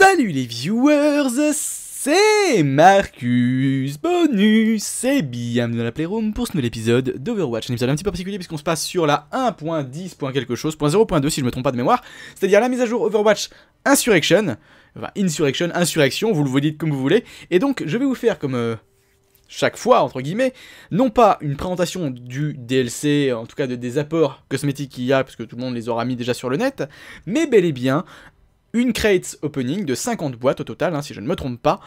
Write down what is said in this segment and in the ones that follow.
Salut les viewers, c'est Marcus Bonus et bienvenue dans la Playroom pour ce nouvel épisode d'Overwatch. Un épisode un petit peu particulier puisqu'on se passe sur la 1.10. quelque chose, 0.2 si je me trompe pas de mémoire, c'est-à-dire la mise à jour Overwatch Insurrection, enfin Insurrection, Insurrection, vous le vous dites comme vous voulez, et donc je vais vous faire comme... Euh, chaque fois, entre guillemets, non pas une présentation du DLC, en tout cas de, des apports cosmétiques qu'il y a, parce que tout le monde les aura mis déjà sur le net, mais bel et bien une crate opening de 50 boîtes au total, hein, si je ne me trompe pas.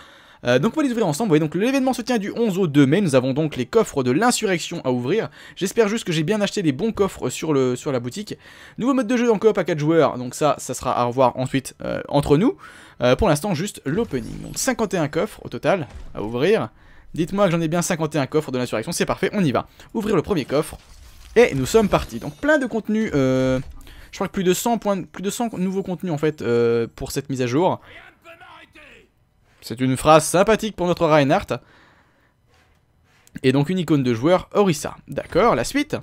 Euh, donc on va les ouvrir ensemble, vous voyez, donc l'événement se tient du 11 au 2 mai, nous avons donc les coffres de l'insurrection à ouvrir, j'espère juste que j'ai bien acheté les bons coffres sur, le, sur la boutique. Nouveau mode de jeu en coop à 4 joueurs, donc ça, ça sera à revoir ensuite euh, entre nous, euh, pour l'instant juste l'opening. Donc 51 coffres au total à ouvrir, dites-moi que j'en ai bien 51 coffres de l'insurrection, c'est parfait, on y va. Ouvrir le premier coffre, et nous sommes partis, donc plein de contenu je crois que plus de 100, points, plus de 100 nouveaux contenus en fait euh, pour cette mise à jour. C'est une phrase sympathique pour notre Reinhardt. Et donc une icône de joueur, Orissa. D'accord, la suite.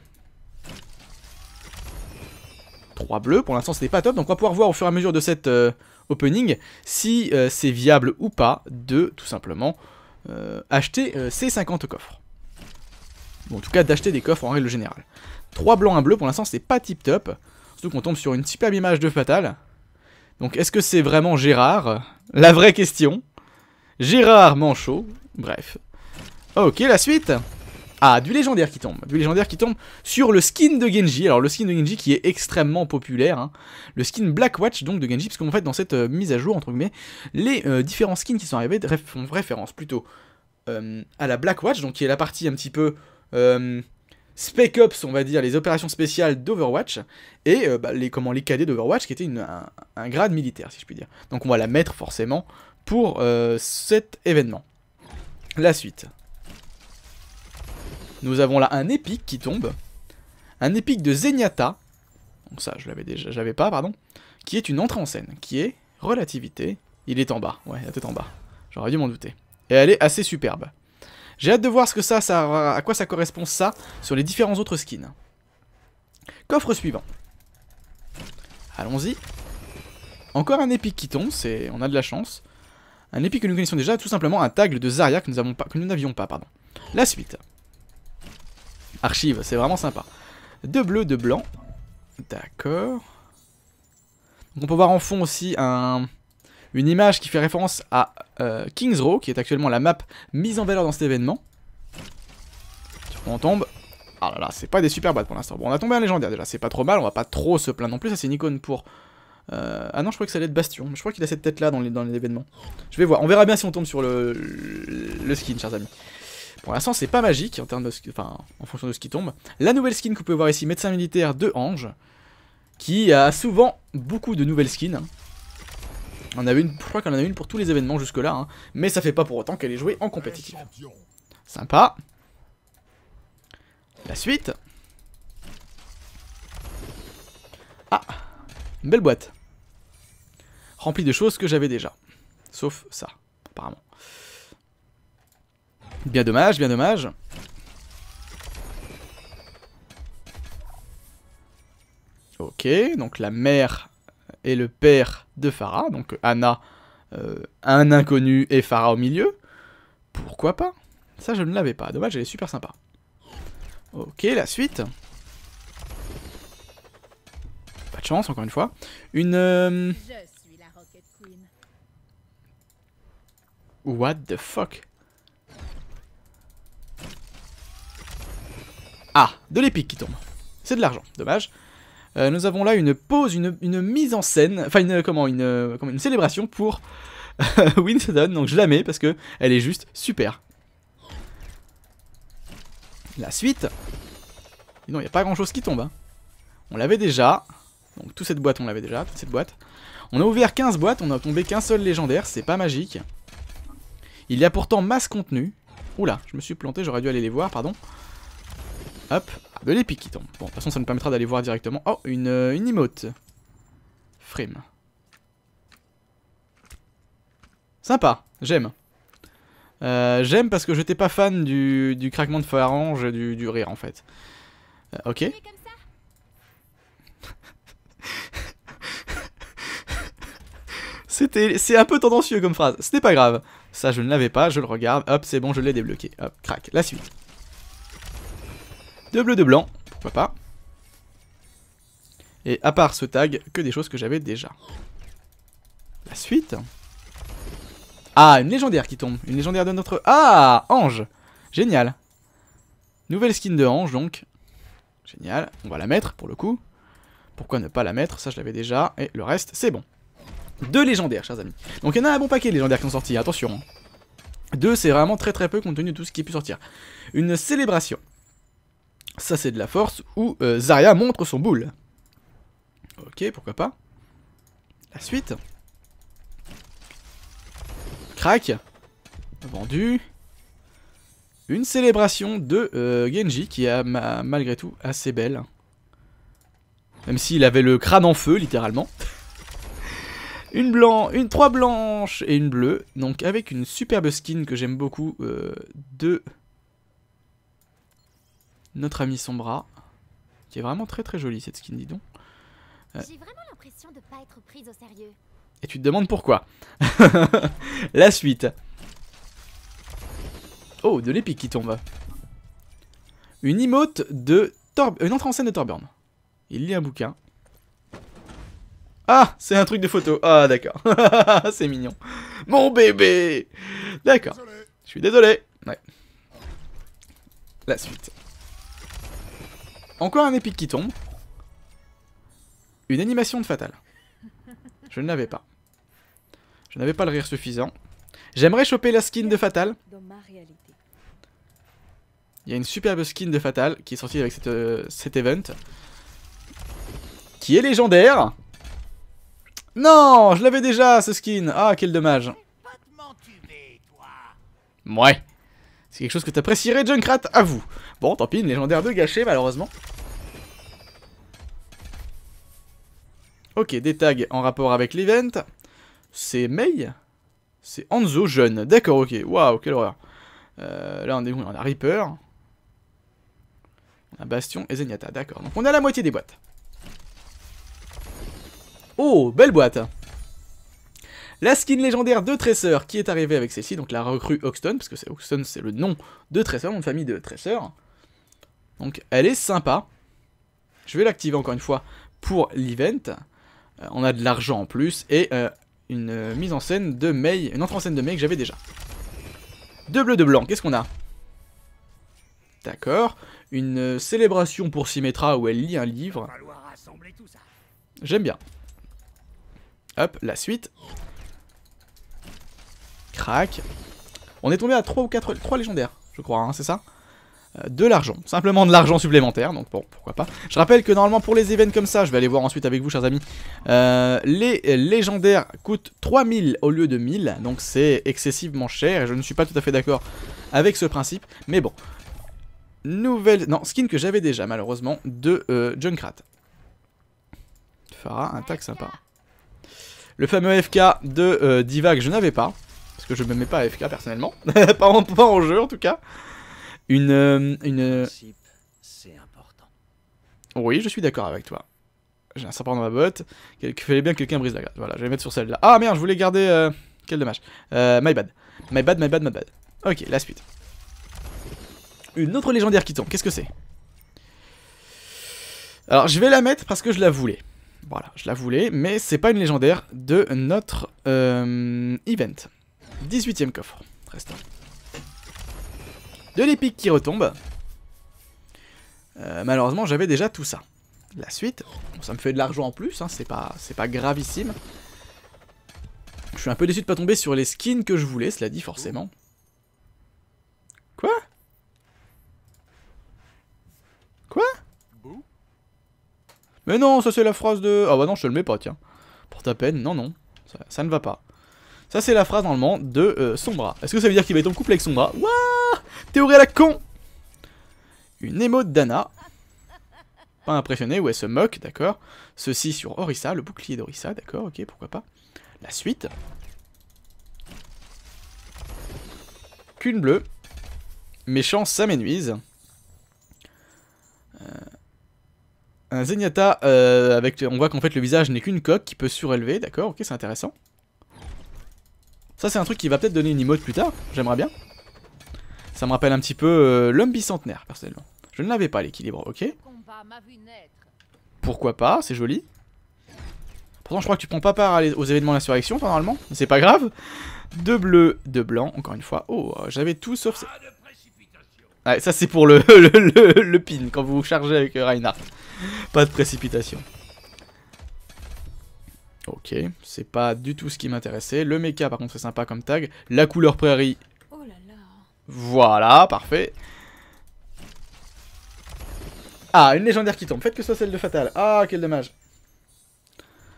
Trois bleus, pour l'instant c'était pas top, donc on va pouvoir voir au fur et à mesure de cette euh, opening si euh, c'est viable ou pas de tout simplement acheter ces 50 coffres. Bon, en tout cas d'acheter des coffres en règle générale. Trois blancs, un bleu, pour l'instant c'est pas tip top. Surtout qu'on tombe sur une superbe image de Fatal. Donc est-ce que c'est vraiment Gérard La vraie question. Gérard Manchot, bref. Ok, la suite ah, du légendaire qui tombe. Du légendaire qui tombe sur le skin de Genji. Alors, le skin de Genji qui est extrêmement populaire. Hein. Le skin Black Watch, donc, de Genji. Parce qu'en fait, dans cette euh, mise à jour, entre guillemets, les euh, différents skins qui sont arrivés font référence plutôt euh, à la Black Watch. Donc, qui est la partie un petit peu Spec Ops, on va dire, les opérations spéciales d'Overwatch, et euh, bah, les, comment, les cadets d'Overwatch, qui était un, grade militaire, si je puis dire. Donc on va la mettre forcément pour euh, cet événement. La suite. Nous avons là un épique qui tombe. Un épique de Zenyatta. Donc ça, je l'avais déjà, j'avais pas, pardon. Qui est une entrée en scène, qui est relativité. Il est en bas, ouais, il tête en bas. J'aurais dû m'en douter. Et elle est assez superbe. J'ai hâte de voir ce que ça, à quoi ça correspond ça sur les différents autres skins. Coffre suivant. Allons-y. Encore un épique qui tombe, c'est on a de la chance. Un épique que nous connaissons déjà, tout simplement un tag de Zarya que nous n'avions pas, pardon. La suite. Archive, c'est vraiment sympa. De bleu, de blanc. D'accord. on peut voir en fond aussi un, une image qui fait référence à euh, Kings Row, qui est actuellement la map mise en valeur dans cet événement. on tombe Ah là là, c'est pas des super pour l'instant. Bon, on a tombé un légendaire déjà, c'est pas trop mal, on va pas trop se plaindre non plus. Ça, c'est une icône pour... Euh, ah non, je crois que ça allait être Bastion. Je crois qu'il a cette tête-là dans l'événement. Je vais voir, on verra bien si on tombe sur le, le skin, chers amis. Pour l'instant, c'est pas magique en, termes de, enfin, en fonction de ce qui tombe. La nouvelle skin que vous pouvez voir ici, médecin militaire de Ange, qui a souvent beaucoup de nouvelles skins. Hein. On une, je crois qu'on en a une pour tous les événements jusque là, hein. mais ça fait pas pour autant qu'elle est jouée en compétitif. Sympa. La suite. Ah, une belle boîte. Remplie de choses que j'avais déjà. Sauf ça, apparemment. Bien dommage, bien dommage. Ok, donc la mère et le père de Farah, donc Anna, euh, un inconnu et Farah au milieu. Pourquoi pas Ça, je ne l'avais pas. Dommage, elle est super sympa. Ok, la suite. Pas de chance, encore une fois. Une... Euh, What the fuck Ah, de l'épique qui tombe. C'est de l'argent, dommage. Euh, nous avons là une pause, une, mise en scène, enfin euh, euh, comment, une, célébration pour Winston, donc je la mets parce que elle est juste super. La suite. non, il n'y a pas grand chose qui tombe. Hein. On l'avait déjà. Donc toute cette boîte, on l'avait déjà, toute cette boîte. On a ouvert 15 boîtes, on n'a tombé qu'un seul légendaire, c'est pas magique. Il y a pourtant masse contenu. Oula, je me suis planté, j'aurais dû aller les voir, pardon. Hop, de l'épique qui tombe. Bon, de toute façon, ça me permettra d'aller voir directement. Oh, une, euh, une emote. Frame. Sympa, j'aime. Euh, j'aime parce que j'étais pas fan du, du craquement de farange du, du rire en fait. Euh, ok. C'était, c'est un peu tendancieux comme phrase. C'était pas grave. Ça, je ne l'avais pas, je le regarde. Hop, c'est bon, je l'ai débloqué. Hop, crac. La suite. Deux bleus, de blanc, pourquoi pas. Et à part ce tag, que des choses que j'avais déjà. La suite. Ah, une légendaire qui tombe. Une légendaire de notre... Ah, ange. Génial. Nouvelle skin de ange, donc. Génial. On va la mettre, pour le coup. Pourquoi ne pas la mettre Ça, je l'avais déjà. Et le reste, c'est bon. Deux légendaires, chers amis. Donc, il y en a un bon paquet de légendaires qui sont sortis. Attention. Hein. Deux, c'est vraiment très très peu compte tenu de tout ce qui a pu sortir. Une célébration. Ça, c'est de la force. Où euh, Zarya montre son boule. Ok, pourquoi pas. La suite. Crac. Vendu. Une célébration de euh, Genji qui est malgré tout assez belle. Même s'il avait le crâne en feu, littéralement. une blanche, une trois blanches et une bleue. Donc avec une superbe skin que j'aime beaucoup euh, de notre ami Sombra, qui est vraiment très très jolie cette skin, dis donc. Euh. J'ai vraiment l'impression de pas être prise au sérieux. Et tu te demandes pourquoi. La suite. Oh, de l'épique qui tombe. Une emote de Torb... Une entrée en scène de Torburn. Il lit un bouquin. Ah, c'est un truc de photo. Ah, d'accord. c'est mignon. Mon bébé D'accord. Je suis désolé. Ouais. La suite. Encore un épique qui tombe. Une animation de Fatal. Je ne l'avais pas. Je n'avais pas le rire suffisant. J'aimerais choper la skin de Fatal. Il y a une superbe skin de Fatal qui est sortie avec euh, cet event. Qui est légendaire. Non, je l'avais déjà ce skin. Ah, quel dommage. Mouais. C'est quelque chose que t'apprécierais, Junkrat, à vous. Bon, tant pis, une légendaire de gâchée, malheureusement. Ok, des tags en rapport avec l'event. C'est Mei C'est Anzo jeune. D'accord, ok. Waouh, quelle horreur. Euh, là, on est On a Reaper. On Bastion et Zenyatta, d'accord. Donc on a la moitié des boîtes. Oh, belle boîte la skin légendaire de tresseur qui est arrivée avec celle-ci, donc la recrue Hoxton, parce que c'est Oxton c'est le nom de Tresseur, une famille de tresseur. Donc elle est sympa. Je vais l'activer encore une fois pour l'event. Euh, on a de l'argent en plus et euh, une mise en scène de May, une entrée en scène de May que j'avais déjà. De bleu, de blanc, qu'est-ce qu'on a D'accord. Une célébration pour Symmetra où elle lit un livre. J'aime bien. Hop, la suite. Crac. On est tombé à 3 ou 4, légendaires, je crois, hein, c'est ça euh, de l'argent, simplement de l'argent supplémentaire, donc bon, pourquoi pas. Je rappelle que normalement pour les événements comme ça, je vais aller voir ensuite avec vous chers amis, euh, les légendaires coûtent 3000 au lieu de 1000, donc c'est excessivement cher, et je ne suis pas tout à fait d'accord avec ce principe, mais bon. Nouvelle, non, skin que j'avais déjà malheureusement, de euh, Junkrat. Farah, un tag sympa. Le fameux FK de Divag je n'avais pas, je je me mets pas à FK personnellement. pas, en, jeu en tout cas. Une. Euh, une... Euh, oui, je suis d'accord avec toi. J'ai un serpent dans ma botte. Il Fallait bien que quelqu'un brise la garde. Voilà, je vais mettre sur celle-là. Ah merde, je voulais garder. Euh, quel dommage. my bad. My bad, my bad, my bad. Ok, la suite. Une autre légendaire qui tombe. Qu'est-ce que c'est Alors, je vais la mettre parce que je la voulais. Voilà, je la voulais, mais c'est pas une légendaire de notre event. 18ème coffre, restant. De l'épique qui retombe. Euh, malheureusement, j'avais déjà tout ça. La suite, ça me fait de l'argent en plus, hein, c'est pas, pas gravissime. Je suis un peu déçu de pas tomber sur les skins que je voulais, cela dit forcément. Quoi Quoi Mais non, ça c'est la phrase de... Ah bah non, je te le mets pas, tiens. Pour ta peine, non, non. ça ne va pas. Ça c'est la phrase normalement de euh, Sombra. Est-ce que ça veut dire qu'il va être en couple avec Sombra Wouah Théorie à la con Une émo de Dana. Pas impressionné ou elle se moque, d'accord. Ceci sur Orissa, le bouclier d'Orissa, d'accord, ok, pourquoi pas. La suite. Cune bleue. Méchant, ça m'énuise. Euh, un Zenyatta, euh, avec, on voit qu'en fait le visage n'est qu'une coque qui peut surélever, d'accord, ok, c'est intéressant. Ça c'est un truc qui va peut-être donner une emote plus tard, j'aimerais bien. Ça me rappelle un petit peu euh, l'homme bicentenaire, personnellement. Je ne l'avais pas l'équilibre, ok. Pourquoi pas, c'est joli. Pourtant je crois que tu prends pas part aux événements de l'insurrection, normalement, mais c'est pas grave. Deux bleus, deux blancs, encore une fois. Oh, euh, j'avais tout sauf... Ouais, ça c'est pour le, le, le, pin, quand vous vous chargez avec Reinhardt. Pas de précipitation. Ok, c'est pas du tout ce qui m'intéressait. Le mecha, par contre, c'est sympa comme tag. La couleur prairie. Oh voilà, parfait. Ah, une légendaire qui tombe. Faites que ce soit celle de Fatal. Ah, quel dommage.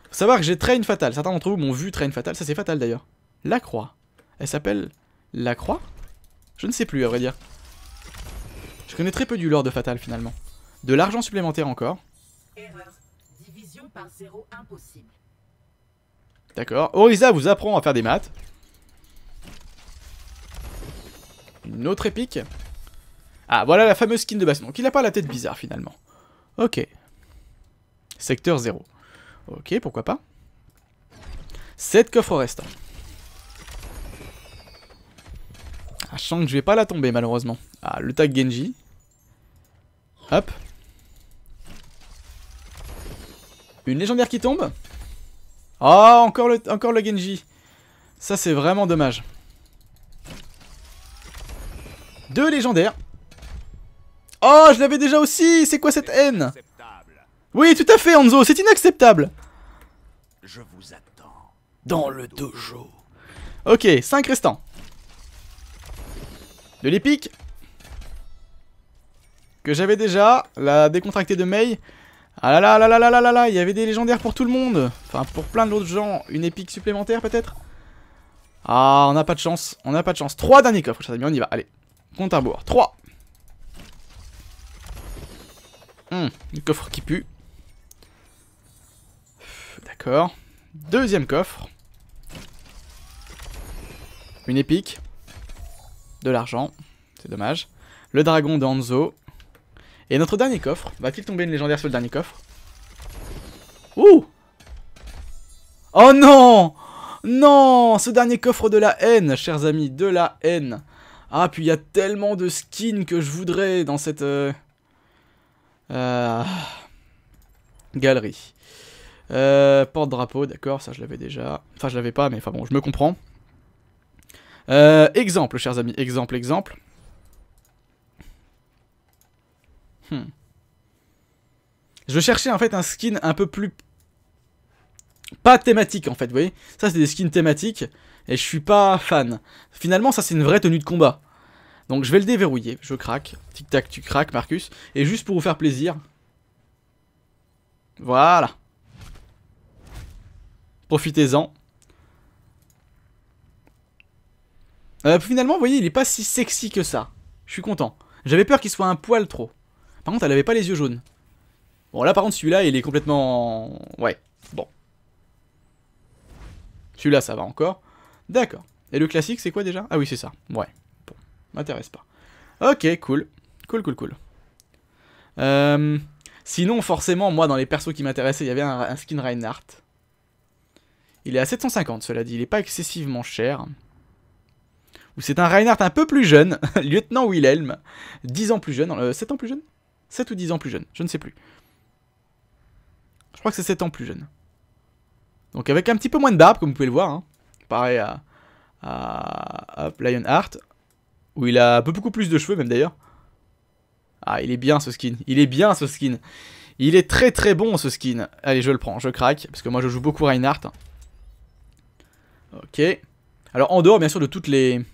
Faut savoir que j'ai Train Fatal. Certains d'entre vous m'ont vu Train Fatal. Ça, c'est Fatal, d'ailleurs. La croix. Elle s'appelle La croix Je ne sais plus, à vrai dire. Je connais très peu du lore de Fatal, finalement. De l'argent supplémentaire encore. Erreur. Division par zéro impossible. D'accord. Orisa vous apprend à faire des maths. Une autre épique. Ah, voilà la fameuse skin de Bastion. Donc il a pas la tête bizarre finalement. Ok. Secteur 0. Ok, pourquoi pas. 7 coffres restants. Ah, je que je vais pas la tomber malheureusement. Ah, le tag Genji. Hop. Une légendaire qui tombe. Oh, encore le, encore le Genji. Ça, c'est vraiment dommage. Deux légendaires. Oh, je l'avais déjà aussi C'est quoi cette haine Oui, tout à fait, Anzo, c'est inacceptable Je vous attends dans le dojo. Ok, 5 restants. De l'épique. Que j'avais déjà. La décontractée de Mei. Ah là là là là là là là Il y avait des légendaires pour tout le monde Enfin, pour plein d'autres gens. Une épique supplémentaire, peut-être Ah, on n'a pas de chance. On n'a pas de chance. Trois derniers coffres, chers bien, On y va. Allez. Compte à boire. 3 Hum, le coffre qui pue. D'accord. Deuxième coffre. Une épique. De l'argent. C'est dommage. Le dragon d'Anzo. Et notre dernier coffre. Va-t-il tomber une légendaire sur le dernier coffre Ouh Oh non Non Ce dernier coffre de la haine, chers amis, de la haine. Ah, puis il y a tellement de skins que je voudrais dans cette... Euh, euh, galerie. Euh, porte-drapeau, d'accord, ça je l'avais déjà. Enfin, je l'avais pas, mais enfin bon, je me comprends. exemple, chers amis, exemple, exemple. Hmm. Je cherchais en fait un skin un peu plus... Pas thématique en fait, vous voyez Ça c'est des skins thématiques et je suis pas fan. Finalement ça c'est une vraie tenue de combat. Donc je vais le déverrouiller, je craque. Tic tac tu craques Marcus. Et juste pour vous faire plaisir... Voilà. Profitez-en. Euh, finalement, vous voyez, il est pas si sexy que ça. Je suis content. J'avais peur qu'il soit un poil trop. Par contre, elle n'avait pas les yeux jaunes. Bon, là, par contre, celui-là, il est complètement... Ouais, bon. Celui-là, ça va encore. D'accord. Et le classique, c'est quoi déjà Ah oui, c'est ça. Ouais, bon, m'intéresse pas. Ok, cool. Cool, cool, cool. Euh, sinon, forcément, moi, dans les persos qui m'intéressaient, il y avait un, skin Reinhardt. Il est à 750, cela dit. Il n'est pas excessivement cher. Ou c'est un Reinhardt un peu plus jeune, lieutenant Wilhelm. 10 ans plus jeune, 7 euh, ans plus jeune 7 ou 10 ans plus jeune, je ne sais plus. Je crois que c'est 7 ans plus jeune. Donc avec un petit peu moins de barbe, comme vous pouvez le voir. Hein. Pareil à, Lionheart, où il a un peu beaucoup plus de cheveux même d'ailleurs. Ah, il est bien ce skin, il est bien ce skin. Il est très très bon ce skin. Allez, je le prends, je craque, parce que moi je joue beaucoup Reinhardt. Ok. Alors en dehors bien sûr de toutes les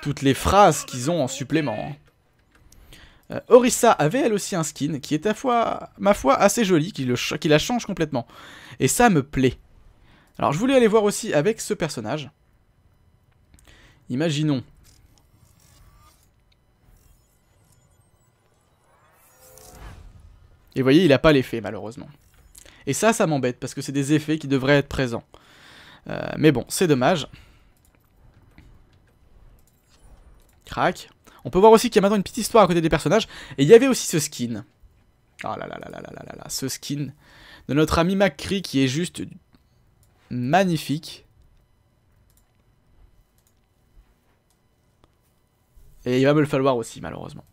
toutes les phrases qu'ils ont en supplément. Hein. Euh, Orissa avait elle aussi un skin qui est à fois, ma foi assez joli, qui, le qui la change complètement. Et ça me plaît. Alors je voulais aller voir aussi avec ce personnage. Imaginons. Et vous voyez, il n'a pas l'effet malheureusement. Et ça, ça m'embête parce que c'est des effets qui devraient être présents. Euh, mais bon, c'est dommage. Crac. On peut voir aussi qu'il y a maintenant une petite histoire à côté des personnages. Et il y avait aussi ce skin. Oh ah là là là là là là là là, ce skin de notre ami McCree qui est juste magnifique. Et il va me le falloir aussi, malheureusement.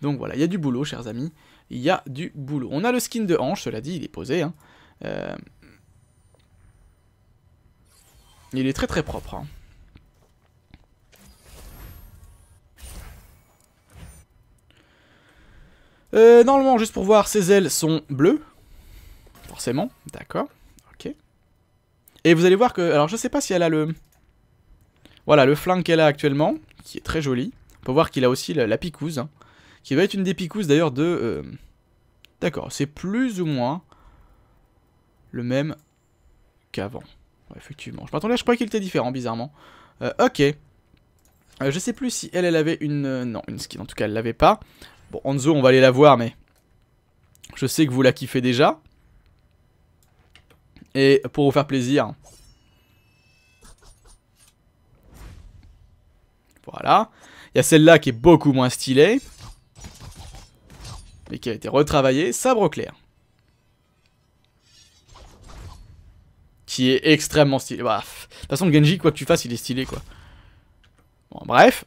Donc voilà, il y a du boulot, chers amis. Il y a du boulot. On a le skin de hanche, cela dit, il est posé. Hein. Euh, il est très très propre. Hein. Euh, normalement, juste pour voir, ses ailes sont bleues. Forcément, d'accord. Ok. Et vous allez voir que... Alors, je sais pas si elle a le... Voilà, le flingue qu'elle a actuellement, qui est très joli. On peut voir qu'il a aussi la, picouse, hein, qui va être une des picouses d'ailleurs de... Euh, d'accord, c'est plus ou moins le même qu'avant. effectivement, je m'attendais, je croyais qu'il était différent, bizarrement. Euh, ok. Euh, je sais plus si elle, elle avait une... non, une skin, en tout cas, elle l'avait pas. Bon, on va aller la voir, mais je sais que vous la kiffez déjà. Et pour vous faire plaisir. Voilà. Il y a celle-là qui est beaucoup moins stylée. Mais qui a été retravaillée. Sabre clair. Qui est extrêmement stylé. Bah, de toute façon, Genji, quoi que tu fasses, il est stylé, quoi. Bon, bref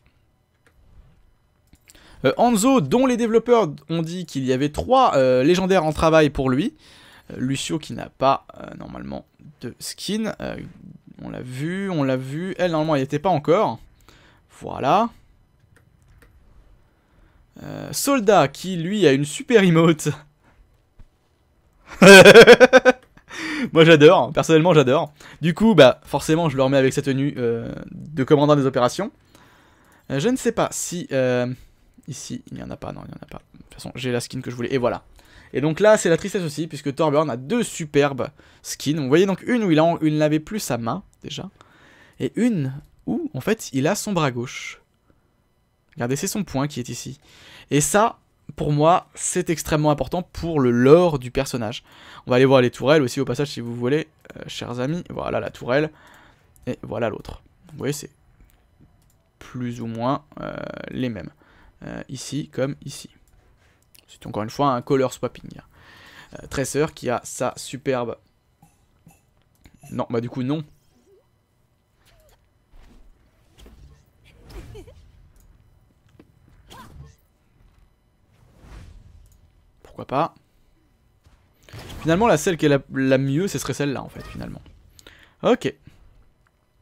enzo euh, Anzo, dont les développeurs ont dit qu'il y avait trois euh, légendaires en travail pour lui. Euh, Lucio qui n'a pas normalement de skin. on l'a vu, on l'a vu. Elle, normalement, elle n'y était pas encore. Voilà. Soldat qui, lui, a une super emote. Moi j'adore, personnellement j'adore. Du coup, bah forcément je le remets avec sa tenue de commandant des opérations. je ne sais pas si... Ici, il n'y en a pas, non, il n'y en a pas. De toute façon, j'ai la skin que je voulais, et voilà. Et donc là, c'est la tristesse aussi, puisque Torbjorn a deux superbes skins. Vous voyez donc une où il, n'avait plus sa main, déjà, et une où, en fait, il a son bras gauche. Regardez, c'est son point qui est ici. Et ça, pour moi, c'est extrêmement important pour le lore du personnage. On va aller voir les tourelles aussi au passage si vous voulez, euh, chers amis. Voilà la tourelle, et voilà l'autre. Vous voyez, c'est plus ou moins euh, les mêmes. Euh, ici comme ici. C'est encore une fois un color swapping. Hein. Euh, Tresseur qui a sa superbe... Non, bah du coup non. Pourquoi pas Finalement, la celle qui est la, la mieux, ce serait celle-là, en fait, finalement. Ok.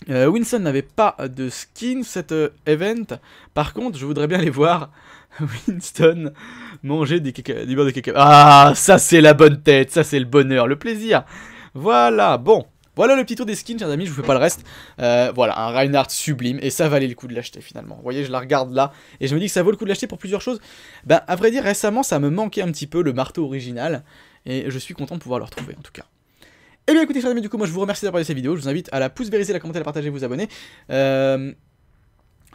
Euh, Winston n'avait pas de skin cet euh, event. Par contre, je voudrais bien aller voir Winston manger du, beurre de caca. Ah, ça c'est la bonne tête, ça c'est le bonheur, le plaisir. Voilà, bon. Voilà le petit tour des skins, chers amis, je vous fais pas le reste. Euh, voilà, un Reinhardt sublime, et ça valait le coup de l'acheter finalement. Vous voyez, je la regarde là, et je me dis que ça vaut le coup de l'acheter pour plusieurs choses. Ben, à vrai dire, récemment, ça me manquait un petit peu le marteau original, et je suis content de pouvoir le retrouver en tout cas. Et eh bien écoutez chers amis, du coup moi je vous remercie d'avoir regardé cette vidéo, je vous invite à la pouce vériser, la commenter, la partager, vous abonner. Euh,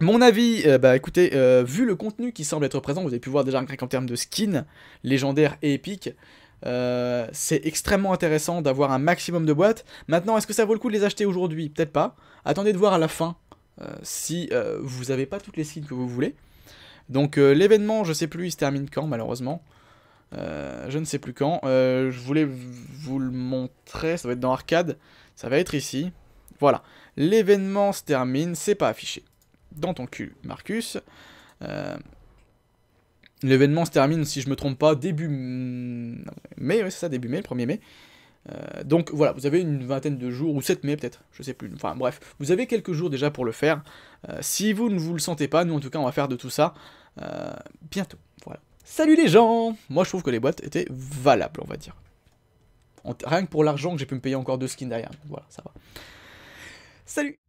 mon avis, euh, bah écoutez, euh, vu le contenu qui semble être présent, vous avez pu voir déjà un en termes de skins légendaire et épique, c'est extrêmement intéressant d'avoir un maximum de boîtes. Maintenant, est-ce que ça vaut le coup de les acheter aujourd'hui Peut-être pas. Attendez de voir à la fin si vous n'avez pas toutes les skins que vous voulez. Donc l'événement, je sais plus, il se termine quand malheureusement. Euh, je ne sais plus quand. Euh, je voulais vous le montrer, ça va être dans Arcade. Ça va être ici. Voilà. L'événement se termine, c'est pas affiché. Dans ton cul, Marcus. Euh, l'événement se termine, si je me trompe pas, début mai, c'est ça, début mai, le 1er mai. donc voilà, vous avez une vingtaine de jours, ou 7 mai peut-être, je sais plus, enfin bref, vous avez quelques jours déjà pour le faire. si vous ne vous le sentez pas, nous en tout cas on va faire de tout ça bientôt. Voilà. Salut les gens Moi je trouve que les boîtes étaient valables, on va dire. Rien que pour l'argent que j'ai pu me payer encore deux skins derrière. Voilà, ça va. Salut